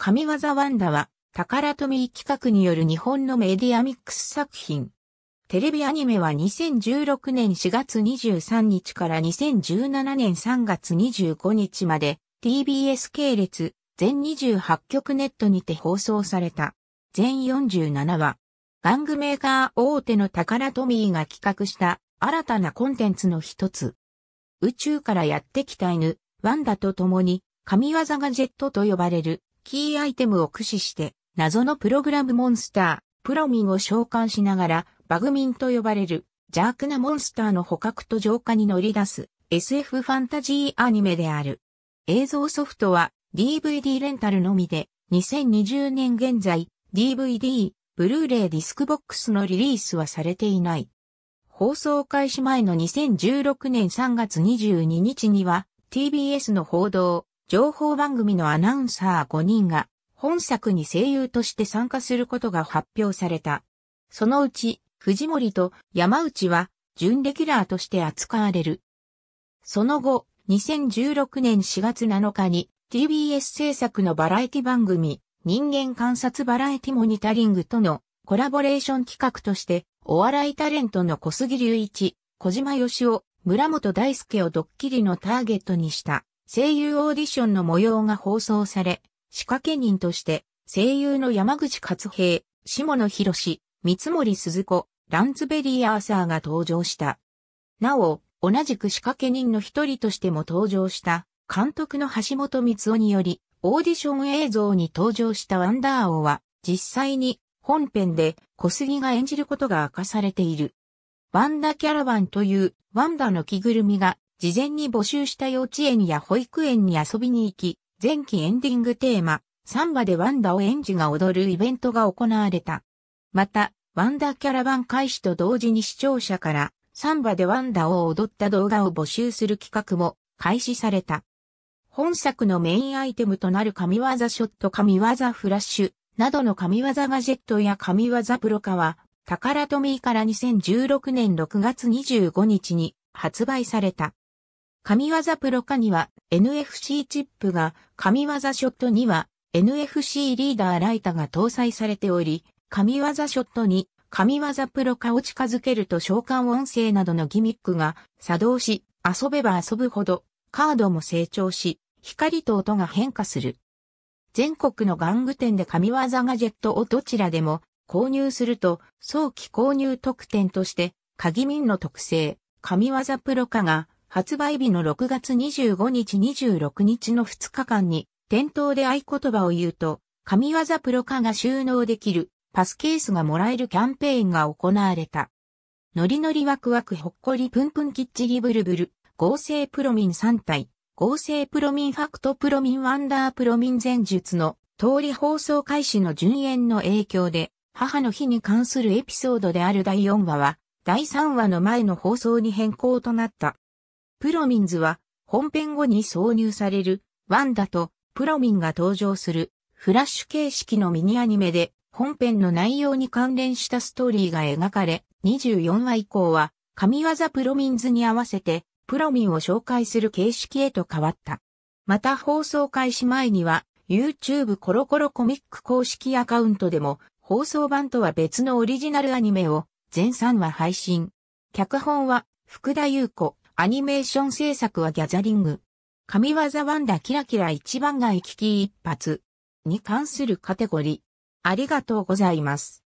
神業ワンダは、宝富企画による日本のメディアミックス作品。テレビアニメは2016年4月23日から2017年3月25日まで TBS 系列全28局ネットにて放送された。全47話。玩具メーカー大手の宝トミーが企画した新たなコンテンツの一つ。宇宙からやってきた犬、ワンダと共に、神業ガジェットと呼ばれるキーアイテムを駆使して、謎のプログラムモンスター、プロミンを召喚しながら、バグミンと呼ばれる、邪悪なモンスターの捕獲と浄化に乗り出す、SF ファンタジーアニメである。映像ソフトは、DVD レンタルのみで、2020年現在、DVD、ブルーレイディスクボックスのリリースはされていない。放送開始前の2016年3月22日には、TBS の報道、情報番組のアナウンサー5人が本作に声優として参加することが発表された。そのうち、藤森と山内は準レギュラーとして扱われる。その後、2016年4月7日に TBS 制作のバラエティ番組人間観察バラエティモニタリングとのコラボレーション企画としてお笑いタレントの小杉隆一、小島よしお、村本大輔をドッキリのターゲットにした。声優オーディションの模様が放送され、仕掛け人として声優の山口勝平、下野博士、三森鈴子、ランツベリーアーサーが登場した。なお、同じく仕掛け人の一人としても登場した監督の橋本光夫により、オーディション映像に登場したワンダー王は、実際に本編で小杉が演じることが明かされている。ワンダキャラバンというワンダの着ぐるみが事前に募集した幼稚園や保育園に遊びに行き、前期エンディングテーマ、サンバでワンダを園児が踊るイベントが行われた。また、ワンダキャラバン開始と同時に視聴者から、サンバでワンダを踊った動画を募集する企画も開始された。本作のメインアイテムとなる神業ショット、神業フラッシュなどの神業ガジェットや神業プロ化は、タカラトミーから2016年6月25日に発売された。神業プロ化には NFC チップが、神業ショットには NFC リーダーライタが搭載されており、神業ショットに神業プロ化を近づけると召喚音声などのギミックが作動し、遊べば遊ぶほどカードも成長し、光と音が変化する。全国の玩具店で神業ガジェットをどちらでも購入すると、早期購入特典として、鍵民の特性、神業プロ化が発売日の6月25日26日の2日間に、店頭で合言葉を言うと、神業プロ化が収納できるパスケースがもらえるキャンペーンが行われた。ノリノリワクワクほっこりプンプンきっちりブルブル、合成プロミン3体、合成プロミンファクトプロミンワンダープロミン前述の通り放送開始の順延の影響で、母の日に関するエピソードである第4話は、第3話の前の放送に変更となった。プロミンズは本編後に挿入されるワンダとプロミンが登場するフラッシュ形式のミニアニメで本編の内容に関連したストーリーが描かれ24話以降は神業プロミンズに合わせてプロミンを紹介する形式へと変わった。また放送開始前には YouTube コロコロコミック公式アカウントでも放送版とは別のオリジナルアニメを全3話配信。脚本は福田優子、アニメーション制作はギャザリング。神業ワンダキラキラ一番街危機一発に関するカテゴリー。ありがとうございます。